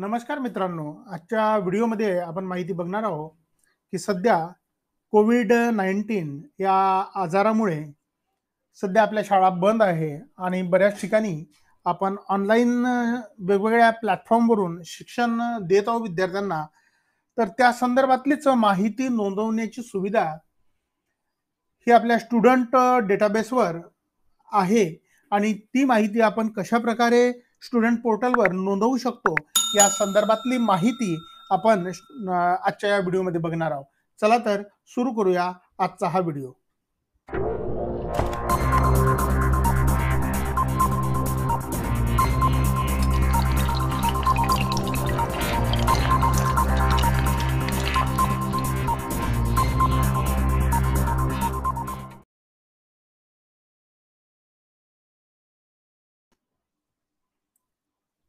नमस्कार मित्रांनो आजच्या व्हिडिओमध्ये आपण माहिती बघणार आहोत की सध्या कोविड नाईन्टीन या आजारामुळे सध्या आपल्या शाळा बंद आहे आणि बऱ्याच ठिकाणी आपण ऑनलाईन वेगवेगळ्या प्लॅटफॉर्मवरून शिक्षण देत आहोत विद्यार्थ्यांना तर त्या संदर्भातलीच माहिती नोंदवण्याची सुविधा ही आपल्या स्टुडंट डेटाबेसवर आहे आणि ती माहिती आपण कशा प्रकारे स्टुडंट पोर्टलवर नोंदवू शकतो या संदर्भातली माहिती आपण आजच्या या व्हिडिओमध्ये बघणार आहोत चला तर सुरू करूया आजचा हा व्हिडिओ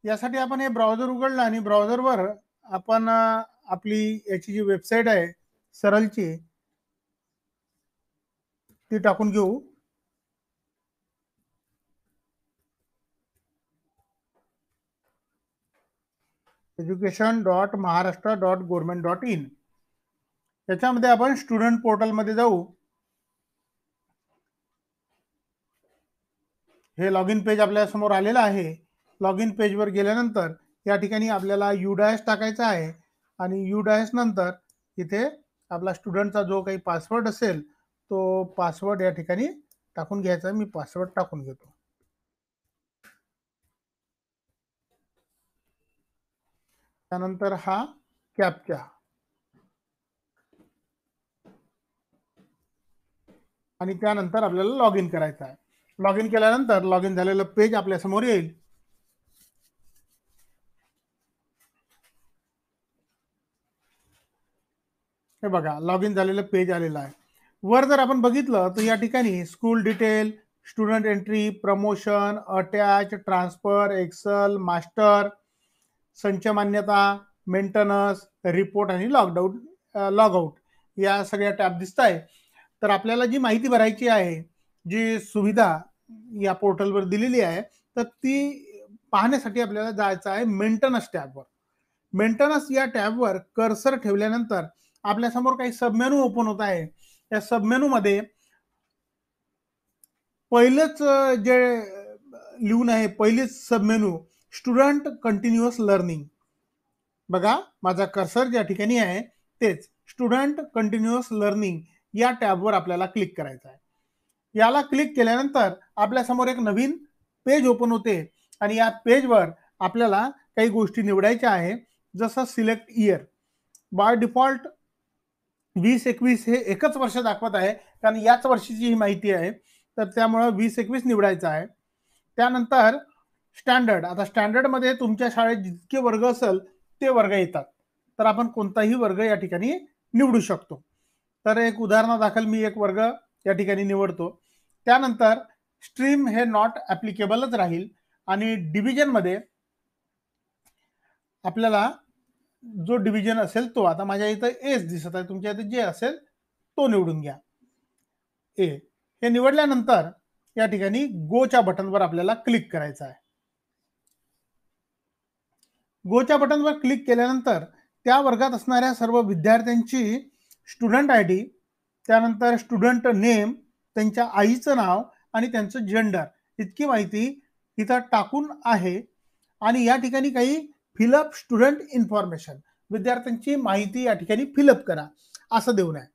यासाठी आपण हे ब्राउझर उघडलं आणि ब्राउझरवर आपण आपली याची जी वेबसाईट आहे सरलची ती टाकून घेऊ education dot Maharashtra dot government dot in याच्यामध्ये आपण स्टुडंट पोर्टलमध्ये जाऊ हे लॉग इन पेज आपल्या समोर आलेलं आहे लॉग इन पेजवर गेल्यानंतर या ठिकाणी आपल्याला यू डायस टाकायचा आहे आणि यू डायस नंतर इथे आपला स्टुडंटचा जो काही पासवर्ड असेल तो पासवर्ड या ठिकाणी टाकून घ्यायचा मी पासवर्ड टाकून घेतो त्यानंतर हा कॅपचा आणि त्यानंतर आपल्याला लॉग इन करायचं आहे लॉग इन केल्यानंतर लॉग इन झालेलं पेज आपल्या समोर येईल हे बघा लॉग इन झालेलं पेज आलेलं आहे वर जर आपण बघितलं तर या ठिकाणी school detail student entry promotion attach transfer excel master संच मान्यता मेंटेनन्स रिपोर्ट आणि लॉकडाऊन लॉगआउट या सगळ्या टॅब दिसत आहे तर आपल्याला जी माहिती भरायची आहे जी सुविधा या पोर्टलवर दिलेली आहे तर ती पाहण्यासाठी आपल्याला जायचं आहे मेंटेनन्स टॅबवर मेंटेनन्स या टॅबवर कर्सर ठेवल्यानंतर आपल्या समोर काही सबमेनू ओपन होत आहे त्या सबमेनू मध्ये पहिलंच जे लिहून आहे पहिलेच सबमेनू स्टुडंट कंटिन्युअस लर्निंग बघा माझा कर्सर ज्या ठिकाणी आहे तेच स्टुडंट कंटिन्युअस लर्निंग या टॅबवर आपल्याला क्लिक करायचं आहे याला क्लिक केल्यानंतर आपल्यासमोर एक नवीन पेज ओपन होते आणि या पेजवर आपल्याला काही गोष्टी निवडायच्या आहे जसं सिलेक्ट इयर बाय डिफॉल्ट वीस एकवीस हे एकच वर्ष दाखवत आहे कारण याच वर्षीची ही माहिती आहे तर त्यामुळं वीस एकवीस निवडायचं आहे त्यानंतर स्टँडर्ड आता स्टँडर्डमध्ये तुमच्या शाळेत जितके वर्ग असेल ते वर्ग येतात तर आपण कोणताही वर्ग या ठिकाणी निवडू शकतो तर एक उदाहरणादाखल मी एक वर्ग या ठिकाणी निवडतो त्यानंतर स्ट्रीम हे नॉट ॲप्लिकेबलच राहील आणि डिव्हिजनमध्ये आपल्याला जो डिव्हिजन असेल तो आता माझ्या इथं एस दिसत आहे तुमच्या इथे जे असेल तो निवडून घ्या ए हे निवडल्यानंतर या ठिकाणी गोच्या बटनवर आपल्याला क्लिक करायचं आहे गोच्या बटनवर क्लिक केल्यानंतर त्या वर्गात असणाऱ्या सर्व विद्यार्थ्यांची स्टुडंट आय डी त्यानंतर स्टुडंट नेम त्यांच्या आईचं नाव आणि त्यांचं जेंडर इतकी माहिती इथं टाकून आहे आणि या ठिकाणी काही फिलअप स्टुडंट इन्फॉर्मेशन विद्यार्थ्यांची माहिती या ठिकाणी फिलअप करा असं देऊन आहे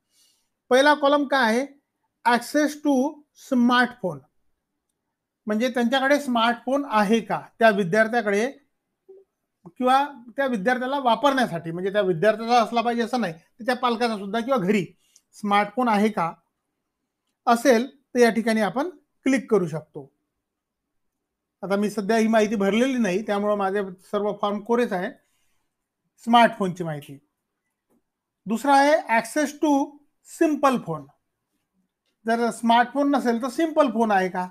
पहिला कॉलम काय आहे ॲक्सेस टू स्मार्टफोन म्हणजे त्यांच्याकडे स्मार्टफोन आहे का त्या विद्यार्थ्याकडे किंवा त्या विद्यार्थ्याला वापरण्यासाठी म्हणजे त्या विद्यार्थ्याचा असला पाहिजे असं नाही तर त्या पालकाचा सुद्धा किंवा घरी स्मार्टफोन आहे का असेल तर या ठिकाणी आपण क्लिक करू शकतो आता मी सध्या ही माहिती भरलेली नाही त्यामुळे माझे सर्व फॉर्म कोरेच आहे स्मार्टफोनची माहिती दुसरा आहे ॲक्सेस टू सिम्पल फोन जर स्मार्टफोन नसेल तर सिम्पल फोन आहे का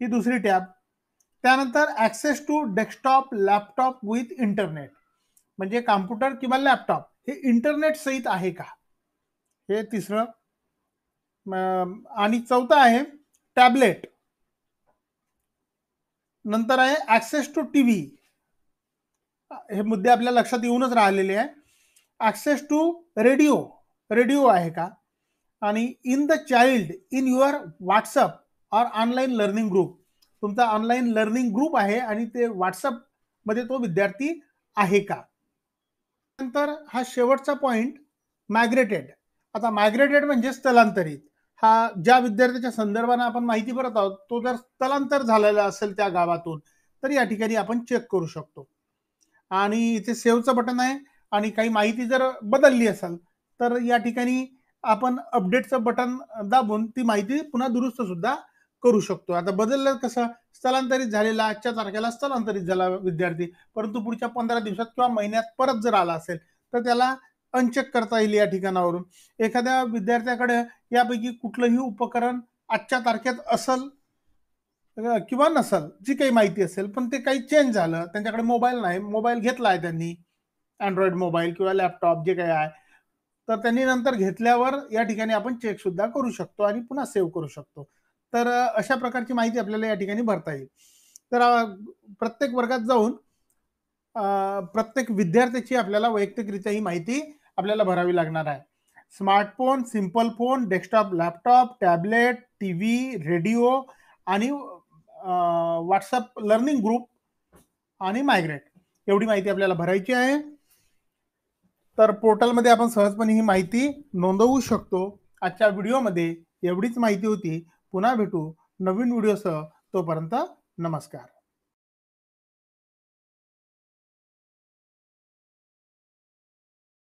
ही दुसरी टॅब त्यानंतर access to desktop laptop with internet म्हणजे कॉम्प्युटर किंवा लॅपटॉप हे इंटरनेट सहित आहे का हे तिसरं आणि चौथं आहे टॅबलेट नंतर आहे ॲक्सेस टू टी व्ही हे मुद्दे आपल्या लक्षात येऊनच राहिलेले आहे ॲक्सेस टू रेडिओ रेडिओ आहे का आणि in the child in your WhatsApp और ऑनलाईन लर्निंग ग्रुप तुमचा ऑनलाईन लर्निंग ग्रुप आहे आणि ते व्हॉट्सअपमध्ये तो विद्यार्थी आहे का नंतर हा शेवटचा पॉइंट मायग्रेटेड आता मायग्रेटेड म्हणजे स्थलांतरित हा ज्या विद्यार्थ्याच्या संदर्भाने आपण माहिती भरत आहोत तो जर स्थलांतर झालेला असेल त्या गावातून तर या ठिकाणी आपण चेक करू शकतो आणि इथे सेव्हचं बटन आहे आणि काही माहिती जर बदलली असेल तर या ठिकाणी आपण अपडेटचं बटन दाबून ती माहिती पुन्हा दुरुस्त सुद्धा करू शकतो आता बदललं कसं स्थलांतरित झालेला आजच्या तारखेला स्थलांतरित झाला विद्यार्थी परंतु पुढच्या पंधरा दिवसात किंवा महिन्यात परत जर आला असेल तर त्याला अनचेक करता येईल या ठिकाणावरून एखाद्या विद्यार्थ्याकडे यापैकी कुठलंही उपकरण आजच्या तारखेत असल किंवा नसल जी काही माहिती असेल पण ते काही चेंज झालं त्यांच्याकडे मोबाईल नाही मोबाईल घेतला आहे त्यांनी अँड्रॉइड मोबाईल किंवा लॅपटॉप जे काही आहे तर त्यांनी नंतर घेतल्यावर या ठिकाणी आपण चेक सुद्धा करू शकतो आणि पुन्हा सेव्ह करू शकतो तर अशा प्रकारची माहिती आपल्याला या ठिकाणी भरता येईल तर प्रत्येक वर्गात जाऊन प्रत्येक विद्यार्थ्याची आपल्याला वैयक्तिकरित्या ही माहिती आपल्याला भरावी लागणार आहे smartphone simple phone desktop laptop tablet T V radio आणि व्हॉट्सअप लर्निंग ग्रुप आणि मायग्रेट एवढी माहिती आपल्याला भरायची आहे तर पोर्टलमध्ये आपण सहजपणे ही माहिती नोंदवू शकतो आजच्या व्हिडिओमध्ये एवढीच माहिती होती पुन्हा भेटू नवीन व्हिडिओसह तोपर्यंत नमस्कार